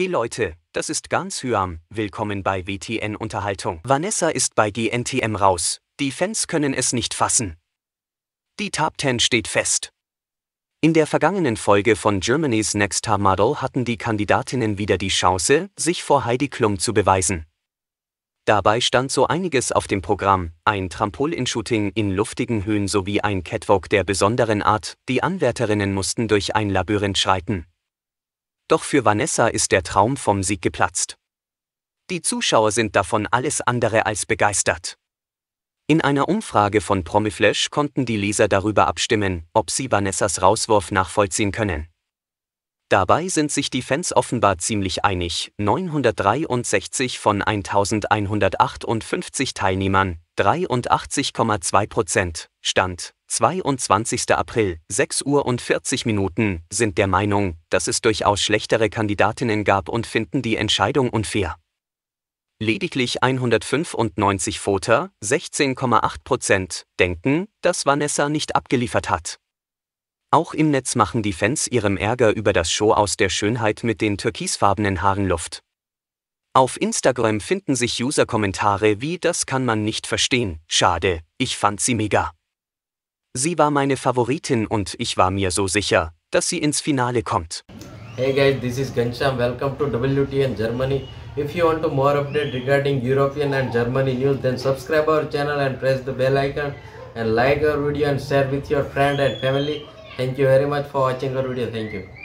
Hey Leute, das ist ganz Hyam, willkommen bei WTN Unterhaltung. Vanessa ist bei GNTM raus, die Fans können es nicht fassen. Die Top 10 steht fest. In der vergangenen Folge von Germany's Next Top Model hatten die Kandidatinnen wieder die Chance, sich vor Heidi Klum zu beweisen. Dabei stand so einiges auf dem Programm, ein Trampolinshooting in luftigen Höhen sowie ein Catwalk der besonderen Art, die Anwärterinnen mussten durch ein Labyrinth schreiten doch für Vanessa ist der Traum vom Sieg geplatzt. Die Zuschauer sind davon alles andere als begeistert. In einer Umfrage von Promiflash konnten die Leser darüber abstimmen, ob sie Vanessas Rauswurf nachvollziehen können. Dabei sind sich die Fans offenbar ziemlich einig, 963 von 1158 Teilnehmern, 83,2 Prozent, Stand, 22. April, 6 Uhr und 40 Minuten, sind der Meinung, dass es durchaus schlechtere Kandidatinnen gab und finden die Entscheidung unfair. Lediglich 195 Voter, 16,8 Prozent, denken, dass Vanessa nicht abgeliefert hat. Auch im Netz machen die Fans ihrem Ärger über das Show aus der Schönheit mit den türkisfarbenen Haaren Luft. Auf Instagram finden sich User-Kommentare wie das kann man nicht verstehen, schade, ich fand sie mega. Sie war meine Favoritin und ich war mir so sicher, dass sie ins Finale kommt. Hey guys, this is Gansham. Welcome to WTN Germany. If you want to more update regarding European and Germany news, then subscribe our channel and press the bell icon and like our video and share with your friend and family. Thank you very much for watching our video. Thank you.